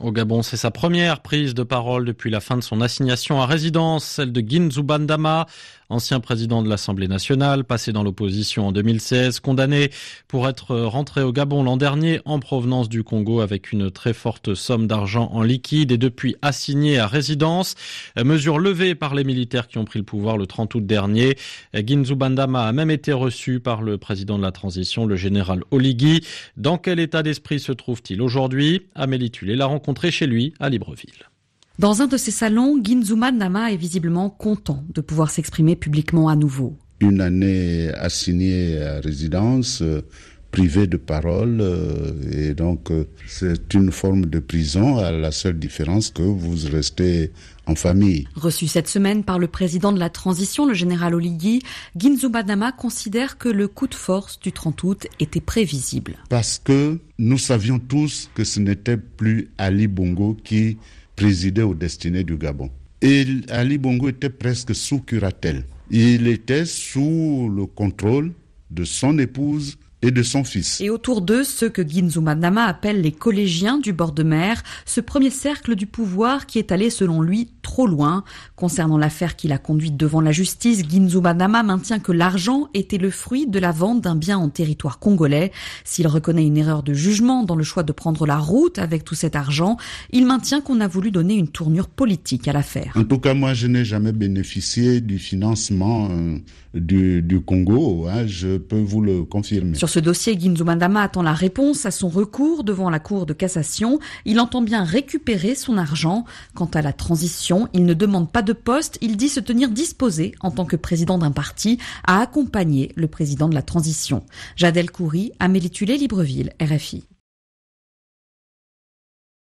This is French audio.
Au Gabon, c'est sa première prise de parole depuis la fin de son assignation à résidence, celle de Ginzou Bandama, ancien président de l'Assemblée nationale, passé dans l'opposition en 2016, condamné pour être rentré au Gabon l'an dernier en provenance du Congo avec une très forte somme d'argent en liquide et depuis assigné à résidence. Euh, mesure levée par les militaires qui ont pris le pouvoir le 30 août dernier. Euh, Ginzu Bandama a même été reçu par le président de la transition, le général Oligui. Dans quel état d'esprit se trouve-t-il aujourd'hui Amélie Tulé l'a rencontré chez lui à Libreville. Dans un de ces salons, Ginzuma Nama est visiblement content de pouvoir s'exprimer publiquement à nouveau. Une année assignée à résidence, euh, privée de parole. Euh, et donc, euh, c'est une forme de prison à la seule différence que vous restez en famille. Reçu cette semaine par le président de la transition, le général Oligui, Nama considère que le coup de force du 30 août était prévisible. Parce que nous savions tous que ce n'était plus Ali Bongo qui présidait aux destinées du Gabon. Et Ali Bongo était presque sous curatelle. Il était sous le contrôle de son épouse, et de son fils. Et autour d'eux, ceux que Madama appelle les collégiens du bord de mer, ce premier cercle du pouvoir qui est allé, selon lui, trop loin. Concernant l'affaire qu'il a conduite devant la justice, Madama maintient que l'argent était le fruit de la vente d'un bien en territoire congolais. S'il reconnaît une erreur de jugement dans le choix de prendre la route avec tout cet argent, il maintient qu'on a voulu donner une tournure politique à l'affaire. En tout cas, moi, je n'ai jamais bénéficié du financement euh, du, Congo. Hein, je peux vous le confirmer ce dossier, Ginzo Mandama attend la réponse à son recours devant la Cour de cassation. Il entend bien récupérer son argent. Quant à la transition, il ne demande pas de poste. Il dit se tenir disposé, en tant que président d'un parti, à accompagner le président de la transition. Jadel Koury Amélie Tulé, Libreville, RFI.